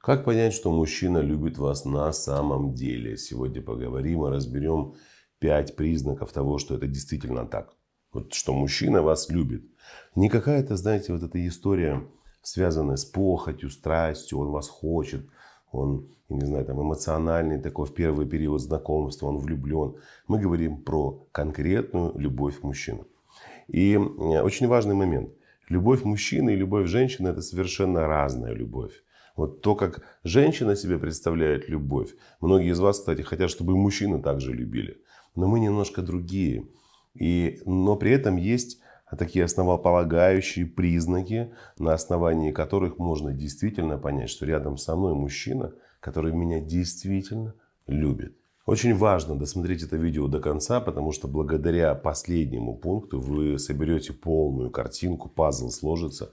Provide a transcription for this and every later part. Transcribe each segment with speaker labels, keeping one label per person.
Speaker 1: Как понять, что мужчина любит вас на самом деле? Сегодня поговорим и разберем пять признаков того, что это действительно так. Вот что мужчина вас любит. Не какая-то, знаете, вот эта история, связанная с похотью, страстью, он вас хочет, он, я не знаю, там эмоциональный такой в первый период знакомства, он влюблен. Мы говорим про конкретную любовь мужчины. И э, очень важный момент. Любовь мужчины и любовь женщины – это совершенно разная любовь. Вот то, как женщина себе представляет любовь. Многие из вас, кстати, хотят, чтобы и мужчины также любили. Но мы немножко другие. И, но при этом есть такие основополагающие признаки, на основании которых можно действительно понять, что рядом со мной мужчина, который меня действительно любит. Очень важно досмотреть это видео до конца, потому что благодаря последнему пункту вы соберете полную картинку, пазл сложится.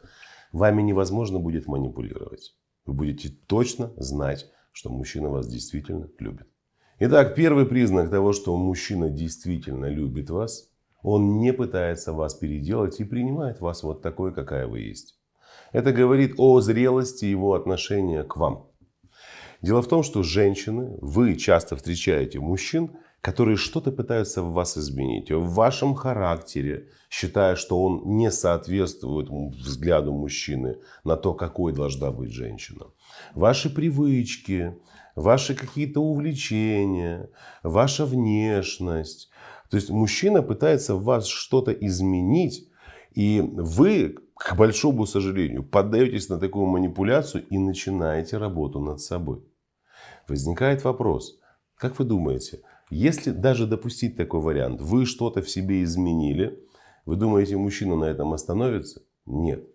Speaker 1: Вами невозможно будет манипулировать вы будете точно знать, что мужчина вас действительно любит. Итак, первый признак того, что мужчина действительно любит вас, он не пытается вас переделать и принимает вас вот такой, какая вы есть. Это говорит о зрелости его отношения к вам. Дело в том, что женщины, вы часто встречаете мужчин, которые что-то пытаются в вас изменить, в вашем характере, считая, что он не соответствует взгляду мужчины на то, какой должна быть женщина. Ваши привычки, ваши какие-то увлечения, ваша внешность. То есть мужчина пытается в вас что-то изменить, и вы, к большому сожалению, поддаетесь на такую манипуляцию и начинаете работу над собой. Возникает вопрос, как вы думаете, если даже допустить такой вариант, вы что-то в себе изменили, вы думаете, мужчина на этом остановится? Нет.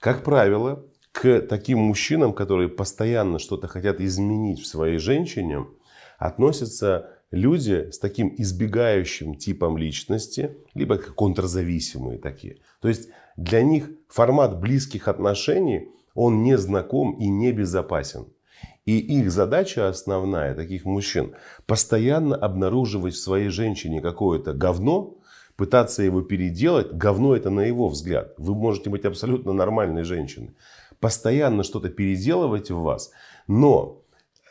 Speaker 1: Как правило, к таким мужчинам, которые постоянно что-то хотят изменить в своей женщине, относятся люди с таким избегающим типом личности, либо контрзависимые такие. То есть для них формат близких отношений, он не знаком и не безопасен. И их задача основная, таких мужчин, постоянно обнаруживать в своей женщине какое-то говно, пытаться его переделать. Говно это на его взгляд. Вы можете быть абсолютно нормальной женщиной. Постоянно что-то переделывать в вас. Но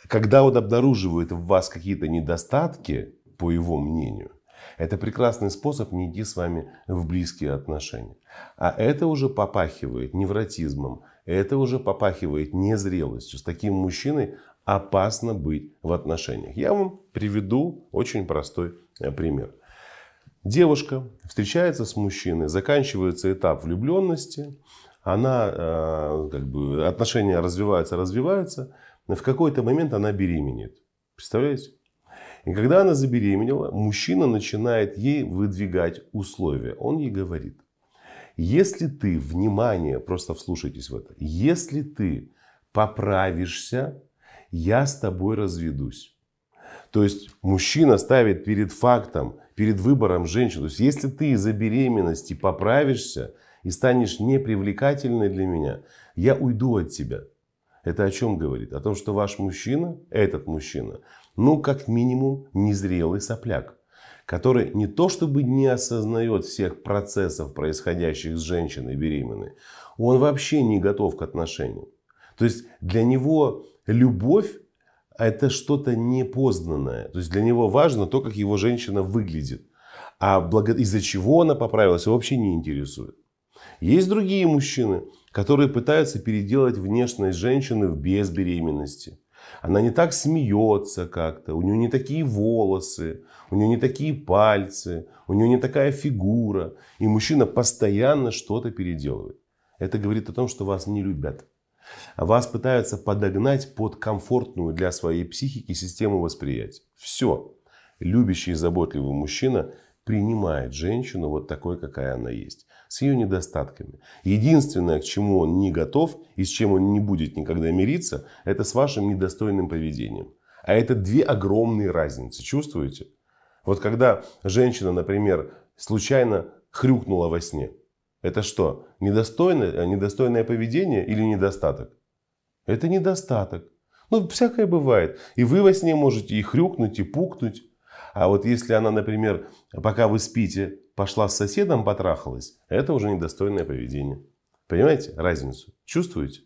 Speaker 1: когда он обнаруживает в вас какие-то недостатки, по его мнению, это прекрасный способ не идти с вами в близкие отношения. А это уже попахивает невротизмом, это уже попахивает незрелостью. С таким мужчиной опасно быть в отношениях. Я вам приведу очень простой э, пример. Девушка встречается с мужчиной, заканчивается этап влюбленности, она, э, как бы, отношения развиваются, развиваются, но в какой-то момент она беременеет. Представляете? И когда она забеременела, мужчина начинает ей выдвигать условия. Он ей говорит, если ты, внимание, просто вслушайтесь в это, если ты поправишься, я с тобой разведусь. То есть мужчина ставит перед фактом, перед выбором женщину. То есть если ты из-за беременности поправишься и станешь непривлекательной для меня, я уйду от тебя. Это о чем говорит? О том, что ваш мужчина, этот мужчина, ну как минимум незрелый сопляк который не то чтобы не осознает всех процессов, происходящих с женщиной беременной, он вообще не готов к отношениям. То есть для него любовь это что-то непознанное. То есть для него важно то, как его женщина выглядит. А благо... из-за чего она поправилась, его вообще не интересует. Есть другие мужчины, которые пытаются переделать внешность женщины без беременности. Она не так смеется как-то, у нее не такие волосы, у нее не такие пальцы, у нее не такая фигура. И мужчина постоянно что-то переделывает. Это говорит о том, что вас не любят. А вас пытаются подогнать под комфортную для своей психики систему восприятия. Все. Любящий и заботливый мужчина принимает женщину вот такой, какая она есть, с ее недостатками. Единственное, к чему он не готов и с чем он не будет никогда мириться, это с вашим недостойным поведением. А это две огромные разницы, чувствуете? Вот когда женщина, например, случайно хрюкнула во сне, это что, недостойное, э, недостойное поведение или недостаток? Это недостаток. Ну, всякое бывает. И вы во сне можете и хрюкнуть, и пукнуть. А вот если она, например, пока вы спите, пошла с соседом потрахалась, это уже недостойное поведение. Понимаете разницу? Чувствуете?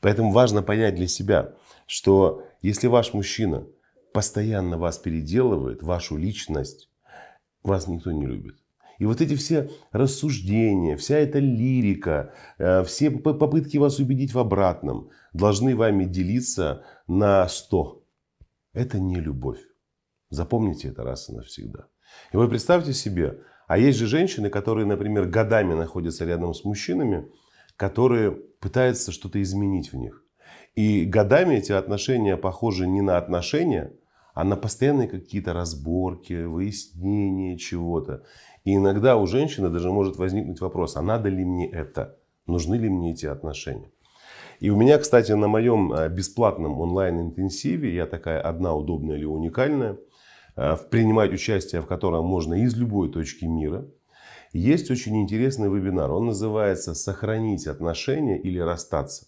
Speaker 1: Поэтому важно понять для себя, что если ваш мужчина постоянно вас переделывает, вашу личность, вас никто не любит. И вот эти все рассуждения, вся эта лирика, э, все попытки вас убедить в обратном должны вами делиться на 100. Это не любовь. Запомните это раз и навсегда. И вы представьте себе, а есть же женщины, которые, например, годами находятся рядом с мужчинами, которые пытаются что-то изменить в них. И годами эти отношения похожи не на отношения, а на постоянные какие-то разборки, выяснения чего-то. И иногда у женщины даже может возникнуть вопрос, а надо ли мне это? Нужны ли мне эти отношения? И у меня, кстати, на моем э, бесплатном онлайн-интенсиве, я такая одна удобная или уникальная – Э, принимать участие в котором можно из любой точки мира. Есть очень интересный вебинар. Он называется «Сохранить отношения или расстаться».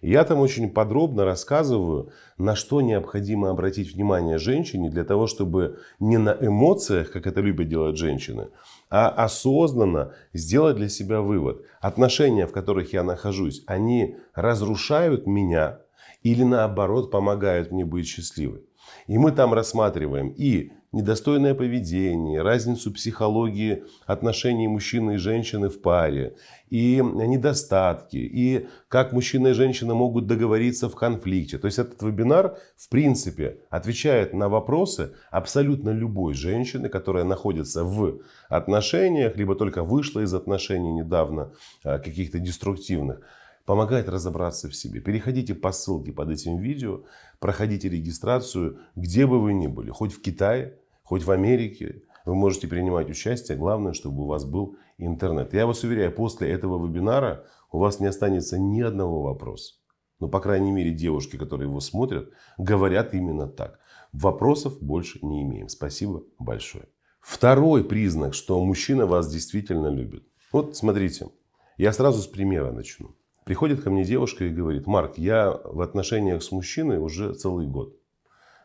Speaker 1: Я там очень подробно рассказываю, на что необходимо обратить внимание женщине для того, чтобы не на эмоциях, как это любят делать женщины, а осознанно сделать для себя вывод. Отношения, в которых я нахожусь, они разрушают меня или наоборот помогают мне быть счастливой. И мы там рассматриваем и недостойное поведение, разницу психологии отношений мужчины и женщины в паре, и недостатки, и как мужчина и женщина могут договориться в конфликте. То есть этот вебинар, в принципе, отвечает на вопросы абсолютно любой женщины, которая находится в отношениях, либо только вышла из отношений недавно а, каких-то деструктивных помогает разобраться в себе. Переходите по ссылке под этим видео, проходите регистрацию, где бы вы ни были, хоть в Китае, хоть в Америке, вы можете принимать участие. Главное, чтобы у вас был интернет. Я вас уверяю, после этого вебинара у вас не останется ни одного вопроса. Ну, по крайней мере, девушки, которые его смотрят, говорят именно так. Вопросов больше не имеем. Спасибо большое. Второй признак, что мужчина вас действительно любит. Вот смотрите, я сразу с примера начну. Приходит ко мне девушка и говорит, Марк, я в отношениях с мужчиной уже целый год.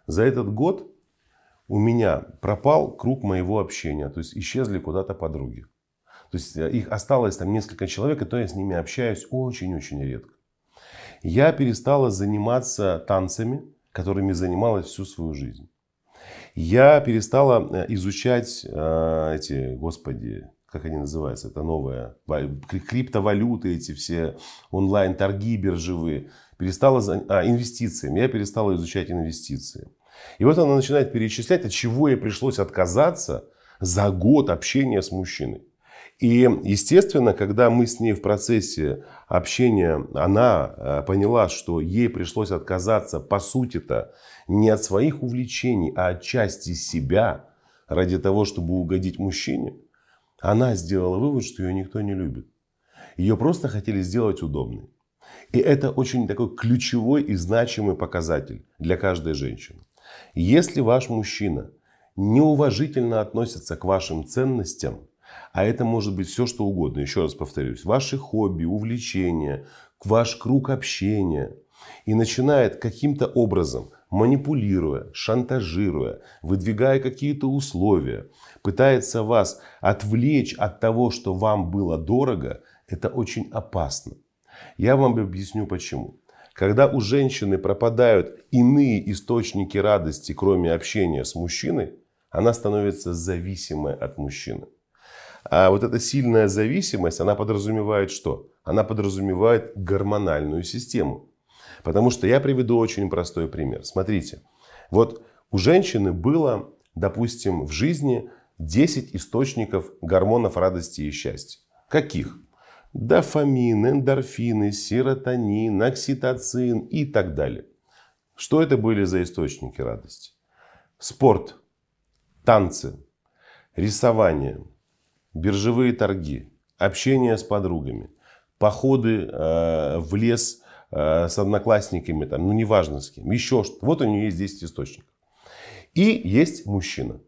Speaker 1: За этот год у меня пропал круг моего общения, то есть исчезли куда-то подруги. То есть э, их осталось там несколько человек, и то я с ними общаюсь очень-очень редко. Я перестала заниматься танцами, которыми занималась всю свою жизнь. Я перестала э, изучать э, эти, господи, как они называются, это новая, криптовалюты эти все, онлайн-торги биржевые, перестала, а, инвестициями, я перестала изучать инвестиции. И вот она начинает перечислять, от чего ей пришлось отказаться за год общения с мужчиной. И, естественно, когда мы с ней в процессе общения, она э, поняла, что ей пришлось отказаться, по сути-то, не от своих увлечений, а от части себя ради того, чтобы угодить мужчине – она сделала вывод, что ее никто не любит. Ее просто хотели сделать удобной. И это очень такой ключевой и значимый показатель для каждой женщины. Если ваш мужчина неуважительно относится к вашим ценностям, а это может быть все, что угодно, еще раз повторюсь, ваши хобби, увлечения, ваш круг общения, и начинает каким-то образом, манипулируя, шантажируя, выдвигая какие-то условия, пытается вас отвлечь от того, что вам было дорого, это очень опасно. Я вам объясню почему. Когда у женщины пропадают иные источники радости, кроме общения с мужчиной, она становится зависимой от мужчины. А вот эта сильная зависимость, она подразумевает что? Она подразумевает гормональную систему. Потому что я приведу очень простой пример. Смотрите, вот у женщины было, допустим, в жизни 10 источников гормонов радости и счастья. Каких? Дофамин, эндорфины, серотонин, окситоцин и так далее. Что это были за источники радости? Спорт, танцы, рисование, биржевые торги, общение с подругами, походы э, в лес – Э, с одноклассниками, там, ну неважно с кем, еще что Вот у нее есть 10 источников. И есть мужчина.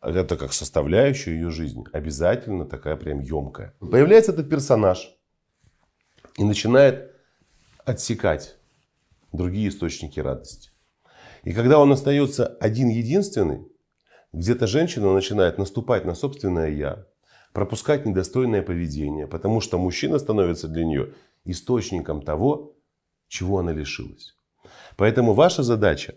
Speaker 1: Это как составляющая ее жизни. Обязательно такая прям емкая. Появляется этот персонаж и начинает отсекать другие источники радости. И когда он остается один единственный, где-то женщина начинает наступать на собственное «я», пропускать недостойное поведение, потому что мужчина становится для нее источником того, чего она лишилась. Поэтому ваша задача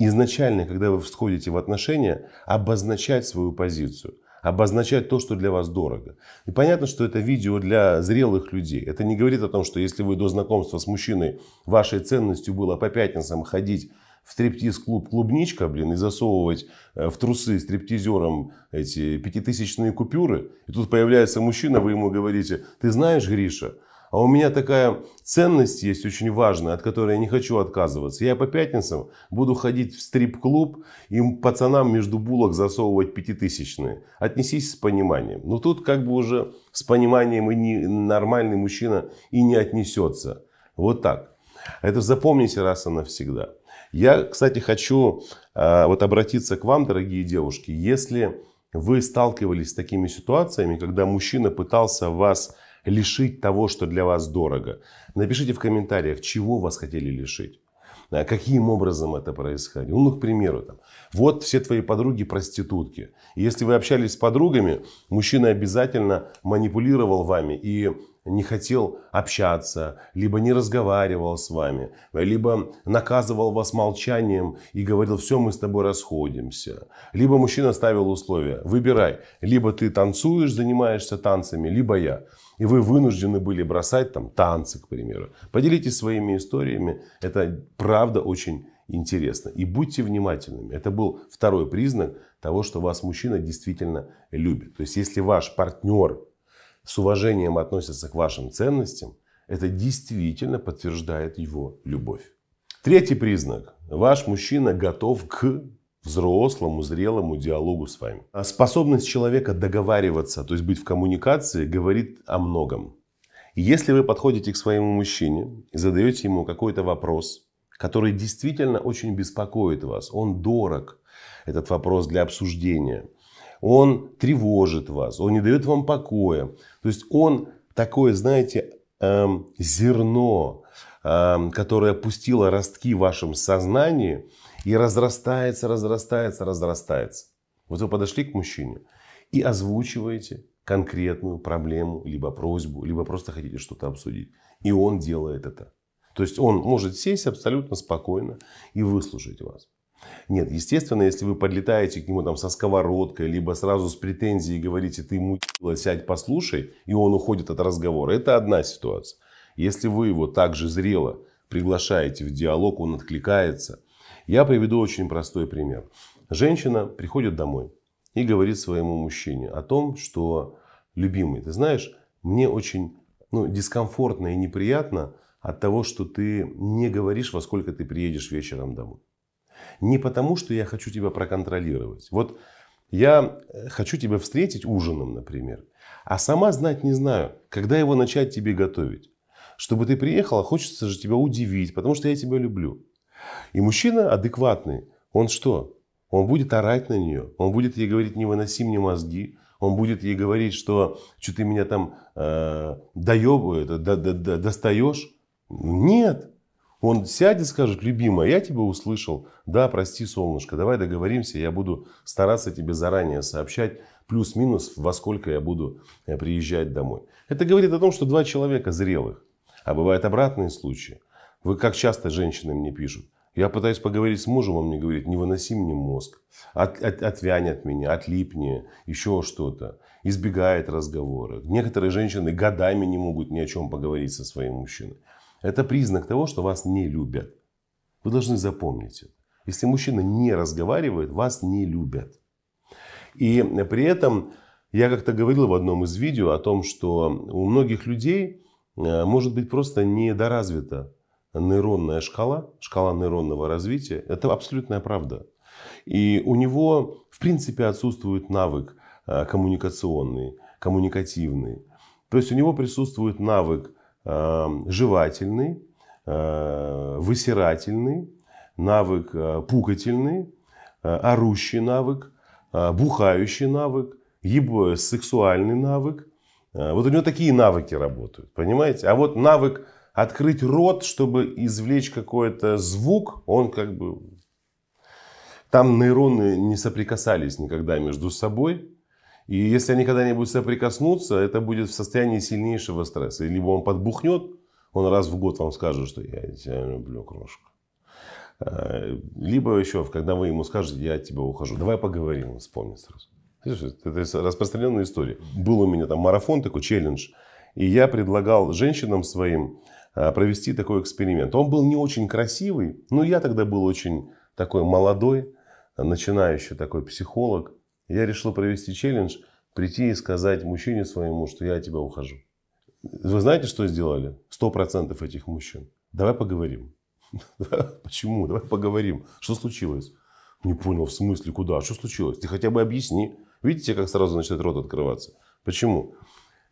Speaker 1: изначально, когда вы входите в отношения, обозначать свою позицию, обозначать то, что для вас дорого. И понятно, что это видео для зрелых людей. Это не говорит о том, что если вы до знакомства с мужчиной, вашей ценностью было по пятницам ходить в стриптиз-клуб «Клубничка», блин, и засовывать э, в трусы стриптизером эти пятитысячные купюры. И тут появляется мужчина, вы ему говорите, ты знаешь, Гриша, а у меня такая ценность есть очень важная, от которой я не хочу отказываться. Я по пятницам буду ходить в стрип-клуб и пацанам между булок засовывать пятитысячные. Отнесись с пониманием. Но тут как бы уже с пониманием и не, нормальный мужчина и не отнесется. Вот так. Это запомните раз и навсегда. Я, кстати, хочу э, вот обратиться к вам, дорогие девушки. Если вы сталкивались с такими ситуациями, когда мужчина пытался вас лишить того, что для вас дорого. Напишите в комментариях, чего вас хотели лишить. А каким образом это происходило? Ну, к примеру, там, вот все твои подруги проститутки. Если вы общались с подругами, мужчина обязательно манипулировал вами и не хотел общаться, либо не разговаривал с вами, либо наказывал вас молчанием и говорил, все, мы с тобой расходимся. Либо мужчина ставил условия, выбирай, либо ты танцуешь, занимаешься танцами, либо я. И вы вынуждены были бросать там танцы, к примеру. Поделитесь своими историями, это правда очень интересно. И будьте внимательными. Это был второй признак того, что вас мужчина действительно любит. То есть, если ваш партнер с уважением относится к вашим ценностям, это действительно подтверждает его любовь. Третий признак. Ваш мужчина готов к взрослому, зрелому диалогу с вами. А способность человека договариваться, то есть быть в коммуникации, говорит о многом. Если вы подходите к своему мужчине и задаете ему какой-то вопрос, который действительно очень беспокоит вас, он дорог, этот вопрос для обсуждения – он тревожит вас, он не дает вам покоя. То есть он такое, знаете, эм, зерно, эм, которое пустило ростки в вашем сознании и разрастается, разрастается, разрастается. Вот вы подошли к мужчине и озвучиваете конкретную проблему, либо просьбу, либо просто хотите что-то обсудить. И он делает это. То есть он может сесть абсолютно спокойно и выслушать вас. Нет, естественно, если вы подлетаете к нему там со сковородкой, либо сразу с претензией говорите, ты мутила, сядь, послушай, и он уходит от разговора, это одна ситуация. Если вы его также зрело приглашаете в диалог, он откликается. Я приведу очень простой пример. Женщина приходит домой и говорит своему мужчине о том, что, любимый, ты знаешь, мне очень ну, дискомфортно и неприятно от того, что ты не говоришь, во сколько ты приедешь вечером домой. Не потому, что я хочу тебя проконтролировать. Вот я э, хочу тебя встретить ужином, например, а сама знать не знаю, когда его начать тебе готовить. Чтобы ты приехала, хочется же тебя удивить, потому что я тебя люблю. И мужчина адекватный, он что? Он будет орать на нее, он будет ей говорить «не выноси мне мозги», он будет ей говорить, что что ты меня там э, доебывает, до, до, до, достаешь. Нет, он сядет и скажет, любимая, я тебя услышал. Да, прости, солнышко, давай договоримся, я буду стараться тебе заранее сообщать плюс-минус, во сколько я буду э, приезжать домой. Это говорит о том, что два человека зрелых. А бывают обратные случаи. Вы как часто женщины мне пишут. Я пытаюсь поговорить с мужем, он мне говорит, не выноси мне мозг, от, от, отвянь от меня, отлипни, еще что-то. Избегает разговора. Некоторые женщины годами не могут ни о чем поговорить со своим мужчиной. Это признак того, что вас не любят. Вы должны запомнить это. Если мужчина не разговаривает, вас не любят. И при этом я как-то говорил в одном из видео о том, что у многих людей э, может быть просто недоразвита нейронная шкала, шкала нейронного развития. Это абсолютная правда. И у него, в принципе, отсутствует навык э, коммуникационный, коммуникативный. То есть у него присутствует навык Эм, жевательный, э, высирательный, навык э, пукательный, э, орущий навык, бухающий навык, еб... сексуальный навык. Вот у него такие навыки работают, понимаете? А вот навык открыть рот, чтобы извлечь какой-то звук, он как бы... Там нейроны не соприкасались никогда между собой, и если они когда-нибудь соприкоснутся, это будет в состоянии сильнейшего стресса. либо он подбухнет, он раз в год вам скажет, что я тебя люблю, крошка. А, либо еще, когда вы ему скажете, я от тебя ухожу. Давай поговорим, он вспомнит сразу. Это распространенная история. Был у меня там марафон такой, челлендж. И я предлагал женщинам своим а, провести такой эксперимент. Он был не очень красивый, но я тогда был очень такой молодой, начинающий такой психолог. Я решил провести челлендж, прийти и сказать мужчине своему, что я от тебя ухожу. Вы знаете, что сделали? Сто процентов этих мужчин. Давай поговорим. Почему? Давай поговорим. Что случилось? Не понял, в смысле, куда? Что случилось? Ты хотя бы объясни. Видите, как сразу начинает рот открываться? Почему?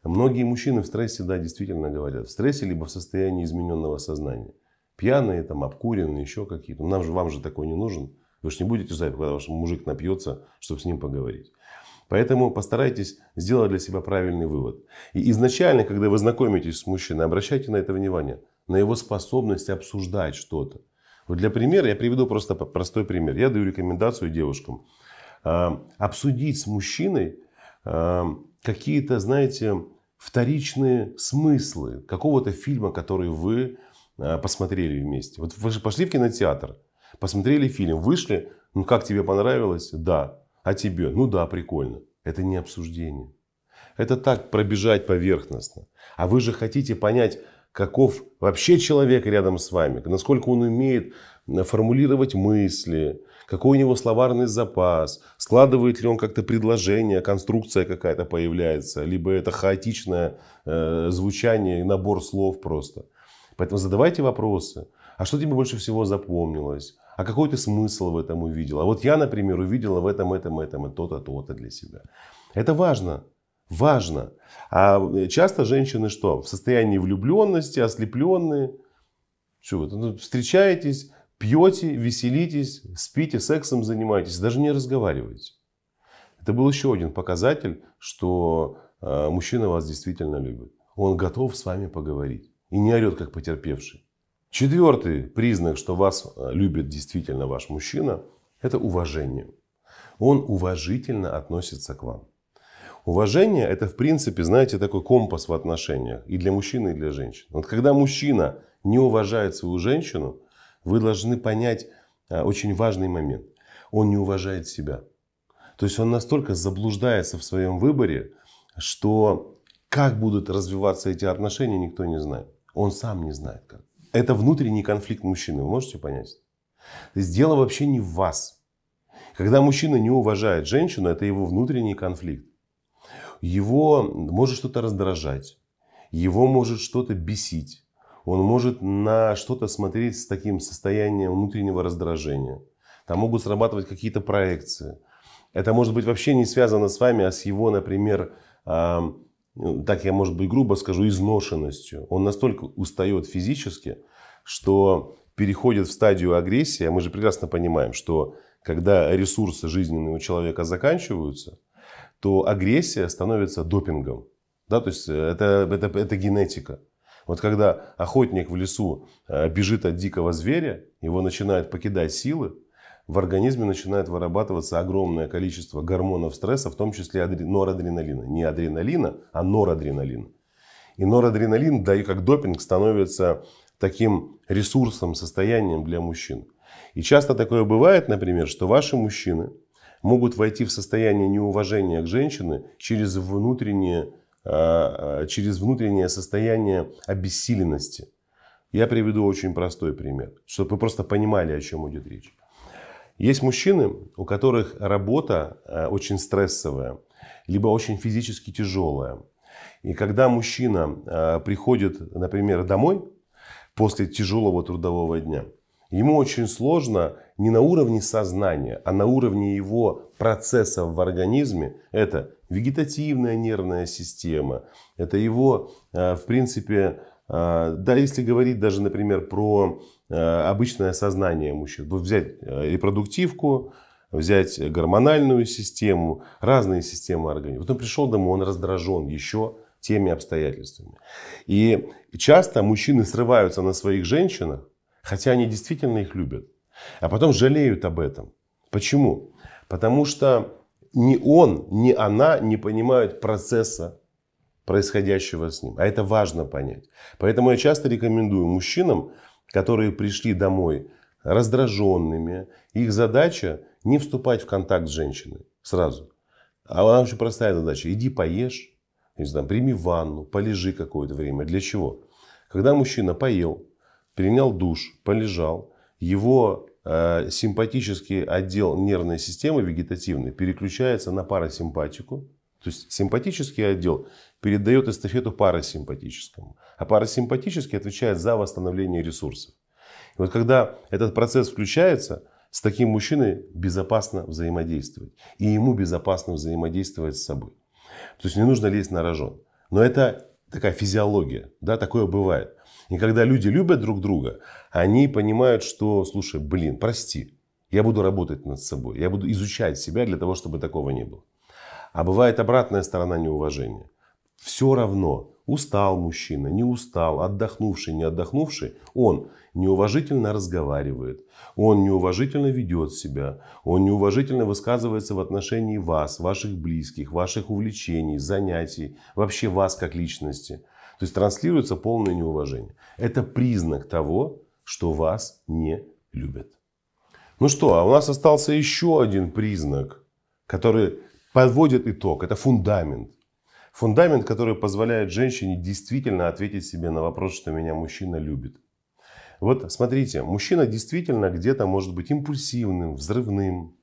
Speaker 1: Многие мужчины в стрессе, да, действительно говорят. В стрессе либо в состоянии измененного сознания. Пьяные, там, обкуренные, еще какие-то. Нам же, вам же такой не нужен. Вы же не будете ждать, когда ваш мужик напьется, чтобы с ним поговорить. Поэтому постарайтесь сделать для себя правильный вывод. И изначально, когда вы знакомитесь с мужчиной, обращайте на это внимание, на его способность обсуждать что-то. Вот для примера, я приведу просто простой пример. Я даю рекомендацию девушкам. Э, обсудить с мужчиной э, какие-то, знаете, вторичные смыслы какого-то фильма, который вы э, посмотрели вместе. Вот вы же пошли в кинотеатр, Посмотрели фильм, вышли, ну как тебе понравилось? Да. А тебе? Ну да, прикольно. Это не обсуждение. Это так пробежать поверхностно. А вы же хотите понять, каков вообще человек рядом с вами, насколько он умеет э, формулировать мысли, какой у него словарный запас, складывает ли он как-то предложение, конструкция какая-то появляется, либо это хаотичное э, звучание, набор слов просто. Поэтому задавайте вопросы, а что тебе больше всего запомнилось, а какой ты смысл в этом увидел? А Вот я, например, увидела в этом, этом, этом и то-то, то-то для себя. Это важно. Важно. А э, часто женщины что? В состоянии влюбленности, ослепленные. Что вы ну, встречаетесь, пьете, веселитесь, спите, сексом занимаетесь, даже не разговариваете. Это был еще один показатель, что а, мужчина вас действительно любит. Он готов с вами поговорить и не орет, как потерпевший. Четвертый признак, что вас э, любит действительно ваш мужчина, это уважение. Он уважительно относится к вам. Уважение – это, в принципе, знаете, такой компас в отношениях и для мужчины, и для женщины. Вот когда мужчина не уважает свою женщину, вы должны понять э, очень важный момент. Он не уважает себя. То есть он настолько заблуждается в своем выборе, что как будут развиваться эти отношения, никто не знает. Он сам не знает как. Это внутренний конфликт мужчины, вы можете понять? То есть дело вообще не в вас. Когда мужчина не уважает женщину, это его внутренний конфликт. Его может что-то раздражать, его может что-то бесить, он может на что-то смотреть с таким состоянием внутреннего раздражения. Там могут срабатывать какие-то проекции. Это может быть вообще не связано с вами, а с его, например, ну, так я, может быть, грубо скажу, изношенностью. Он настолько устает физически, что переходит в стадию агрессии. А мы же прекрасно понимаем, что когда ресурсы жизненные у человека заканчиваются, то агрессия становится допингом. Да, то есть э, это, это, это генетика. Вот когда охотник в лесу э, бежит от дикого зверя, его начинают покидать силы, в организме начинает вырабатываться огромное количество гормонов стресса, в том числе норадреналина. Не адреналина, а норадреналина. И норадреналин, да и как допинг, становится таким ресурсом, состоянием для мужчин. И часто такое бывает, например, что ваши мужчины могут войти в состояние неуважения к женщине через внутреннее, а, а, через внутреннее состояние обессиленности. Я приведу очень простой пример, чтобы вы просто понимали, о чем идет речь. Есть мужчины, у которых работа э, очень стрессовая, либо очень физически тяжелая. И когда мужчина э, приходит, например, домой после тяжелого трудового дня, ему очень сложно не на уровне сознания, а на уровне его процессов в организме. Это вегетативная нервная система, это его, э, в принципе, а, да, если говорить даже, например, про э, обычное сознание мужчин, взять э, репродуктивку, взять гормональную систему, разные системы организма. Вот он пришел домой, он раздражен еще теми обстоятельствами. И часто мужчины срываются на своих женщинах, хотя они действительно их любят, а потом жалеют об этом. Почему? Потому что ни он, ни она не понимают процесса происходящего с ним. А это важно понять. Поэтому я часто рекомендую мужчинам, которые пришли домой раздраженными, их задача не вступать в контакт с женщиной сразу. А она очень простая задача. Иди поешь, не знаю, прими ванну, полежи какое-то время. Для чего? Когда мужчина поел, принял душ, полежал, его э, симпатический отдел нервной системы вегетативной переключается на парасимпатику, то есть симпатический отдел передает эстафету парасимпатическому, а парасимпатический отвечает за восстановление ресурсов. И вот когда этот процесс включается, с таким мужчиной безопасно взаимодействовать. И ему безопасно взаимодействовать с собой. То есть не нужно лезть на рожон. Но это такая физиология, да, такое бывает. И когда люди любят друг друга, они понимают, что, слушай, блин, прости, я буду работать над собой, я буду изучать себя для того, чтобы такого не было. А бывает обратная сторона неуважения. Все равно, устал мужчина, не устал, отдохнувший, не отдохнувший, он неуважительно разговаривает, он неуважительно ведет себя, он неуважительно высказывается в отношении вас, ваших близких, ваших увлечений, занятий, вообще вас как личности. То есть транслируется полное неуважение. Это признак того, что вас не любят. Ну что, а у нас остался еще один признак, который подводит итог, это фундамент. Фундамент, который позволяет женщине действительно ответить себе на вопрос, что меня мужчина любит. Вот смотрите, мужчина действительно где-то может быть импульсивным, взрывным.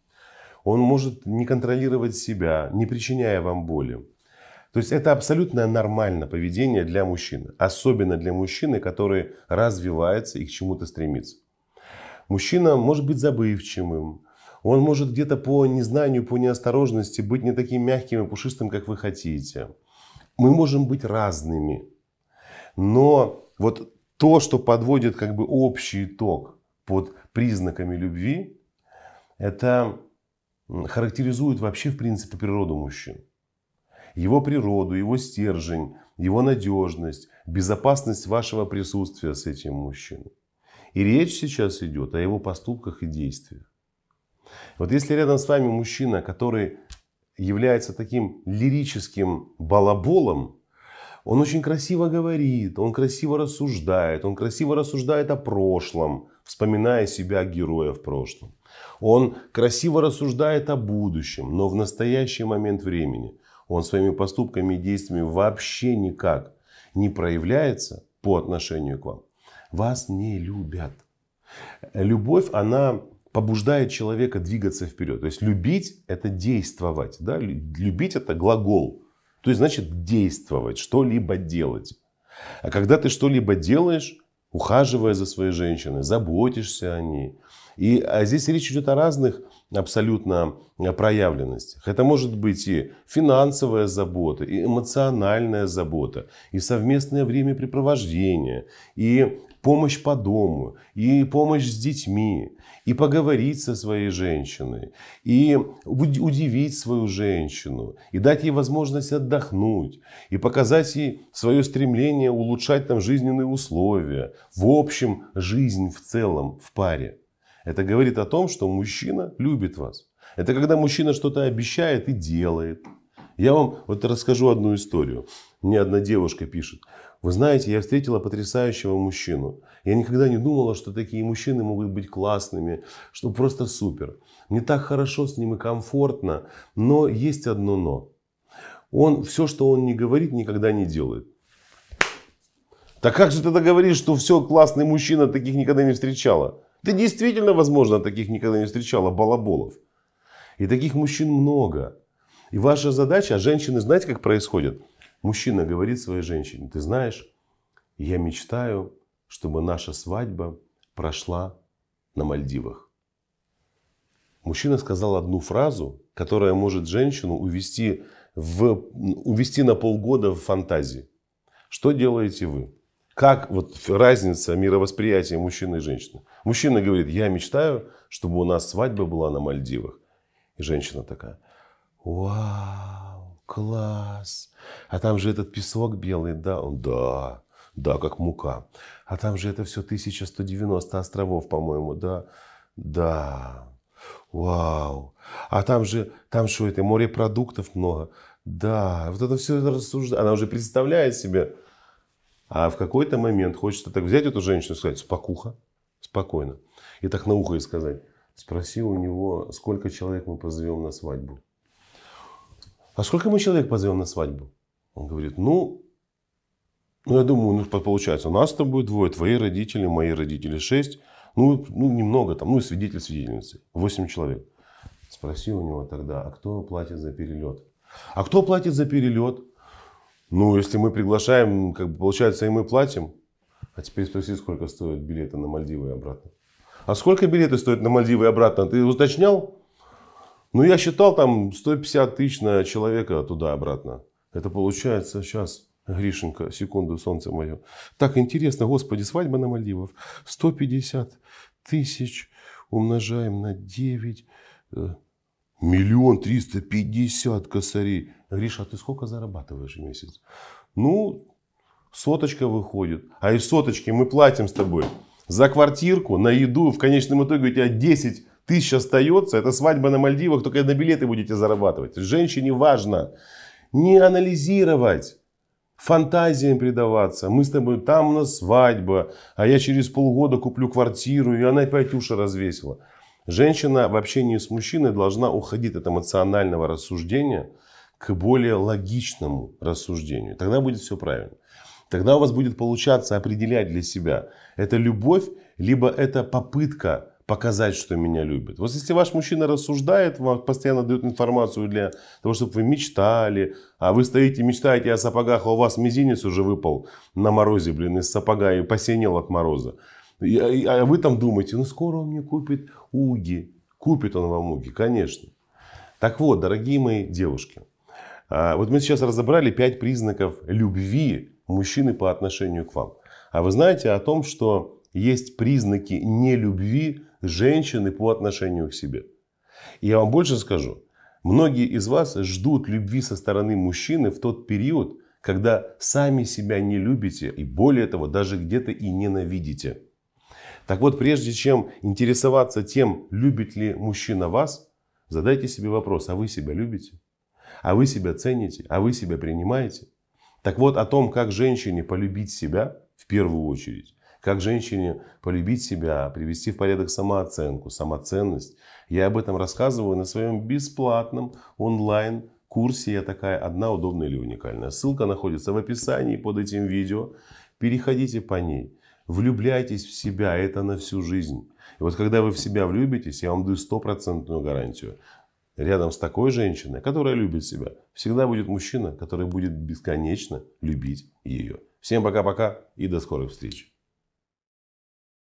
Speaker 1: Он может не контролировать себя, не причиняя вам боли. То есть это абсолютно нормальное поведение для мужчины. Особенно для мужчины, который развивается и к чему-то стремится. Мужчина может быть забывчивым, он может где-то по незнанию, по неосторожности быть не таким мягким и пушистым, как вы хотите. Мы можем быть разными. Но вот то, что подводит как бы общий итог под признаками любви, это характеризует вообще в принципе природу мужчин. Его природу, его стержень, его надежность, безопасность вашего присутствия с этим мужчиной. И речь сейчас идет о его поступках и действиях. Вот если рядом с вами мужчина, который является таким лирическим балаболом, он очень красиво говорит, он красиво рассуждает, он красиво рассуждает о прошлом, вспоминая себя героя в прошлом. Он красиво рассуждает о будущем, но в настоящий момент времени он своими поступками и действиями вообще никак не проявляется по отношению к вам. Вас не любят. Любовь, она побуждает человека двигаться вперед. То есть любить – это действовать. Да? Любить – это глагол. То есть значит действовать, что-либо делать. А когда ты что-либо делаешь, ухаживая за своей женщиной, заботишься о ней. И а здесь речь идет о разных абсолютно э, проявленностях. Это может быть и финансовая забота, и эмоциональная забота, и совместное времяпрепровождение, и помощь по дому, и помощь с детьми, и поговорить со своей женщиной, и удивить свою женщину, и дать ей возможность отдохнуть, и показать ей свое стремление улучшать там жизненные условия, в общем, жизнь в целом в паре. Это говорит о том, что мужчина любит вас. Это когда мужчина что-то обещает и делает. Я вам вот расскажу одну историю. Мне одна девушка пишет. Вы знаете, я встретила потрясающего мужчину. Я никогда не думала, что такие мужчины могут быть классными, что просто супер. Мне так хорошо с ним и комфортно, но есть одно но. Он все, что он не говорит, никогда не делает. Так как же ты говоришь, что все, классный мужчина, таких никогда не встречала? Ты действительно, возможно, таких никогда не встречала, балаболов. И таких мужчин много. И ваша задача, а женщины, знаете, как происходит? Мужчина говорит своей женщине, ты знаешь, я мечтаю, чтобы наша свадьба прошла на Мальдивах. Мужчина сказал одну фразу, которая может женщину увести, в, увести на полгода в фантазии. Что делаете вы? Как вот разница мировосприятия мужчины и женщины? Мужчина говорит, я мечтаю, чтобы у нас свадьба была на Мальдивах. И женщина такая, вау класс. А там же этот песок белый, да? Он, да, да, как мука. А там же это все 1190 островов, по-моему, да? Да, вау. А там же, там что это, море продуктов много. Да, вот это все рассуждает. Она уже представляет себе. А в какой-то момент хочется так взять эту женщину и сказать, спокуха, спокойно. И так на ухо и сказать, спроси у него, сколько человек мы позовем на свадьбу а сколько мы человек позовем на свадьбу? Он говорит, ну, ну, я думаю, ну, получается, у нас с будет двое, твои родители, мои родители шесть, ну, ну немного там, ну, и свидетель, свидетельницы, восемь человек. Спроси у него тогда, а кто платит за перелет? А кто платит за перелет? Ну, если мы приглашаем, как бы получается, и мы платим. А теперь спроси, сколько стоят билеты на Мальдивы и обратно. А сколько билеты стоят на Мальдивы и обратно? Ты уточнял? Ну, я считал там 150 тысяч на человека туда-обратно. Это получается сейчас, Гришенька, секунду, солнце мое. Так интересно, господи, свадьба на Мальдивах. 150 тысяч умножаем на 9. Э, миллион триста пятьдесят косарей. Гриша, а ты сколько зарабатываешь в месяц? Ну, соточка выходит. А из соточки мы платим с тобой за квартирку, на еду. В конечном итоге у тебя 10 тысяч остается, это свадьба на Мальдивах, только на билеты будете зарабатывать. Женщине важно не анализировать, фантазиям предаваться. Мы с тобой, там у нас свадьба, а я через полгода куплю квартиру, и она опять уши развесила. Женщина в общении с мужчиной должна уходить от эмоционального рассуждения к более логичному рассуждению. Тогда будет все правильно. Тогда у вас будет получаться определять для себя, это любовь, либо это попытка показать, что меня любит. Вот если ваш мужчина рассуждает, вам постоянно дает информацию для того, чтобы вы мечтали, а вы стоите, мечтаете о сапогах, а у вас мизинец уже выпал на морозе, блин, из сапога и посинел от мороза. А вы там думаете, ну скоро он мне купит уги. Купит он вам уги, конечно. Так вот, дорогие мои девушки, а, вот мы сейчас разобрали пять признаков любви мужчины по отношению к вам. А вы знаете о том, что есть признаки нелюбви женщины по отношению к себе. И я вам больше скажу. Многие из вас ждут любви со стороны мужчины в тот период, когда сами себя не любите и более того, даже где-то и ненавидите. Так вот, прежде чем интересоваться тем, любит ли мужчина вас, задайте себе вопрос, а вы себя любите? А вы себя цените? А вы себя принимаете? Так вот, о том, как женщине полюбить себя, в первую очередь, как женщине полюбить себя, привести в порядок самооценку, самоценность. Я об этом рассказываю на своем бесплатном онлайн курсе «Я такая одна, удобная или уникальная». Ссылка находится в описании под этим видео. Переходите по ней. Влюбляйтесь в себя, это на всю жизнь. И вот когда вы в себя влюбитесь, я вам даю стопроцентную гарантию. Рядом с такой женщиной, которая любит себя, всегда будет мужчина, который будет бесконечно любить ее. Всем пока-пока и до скорых встреч.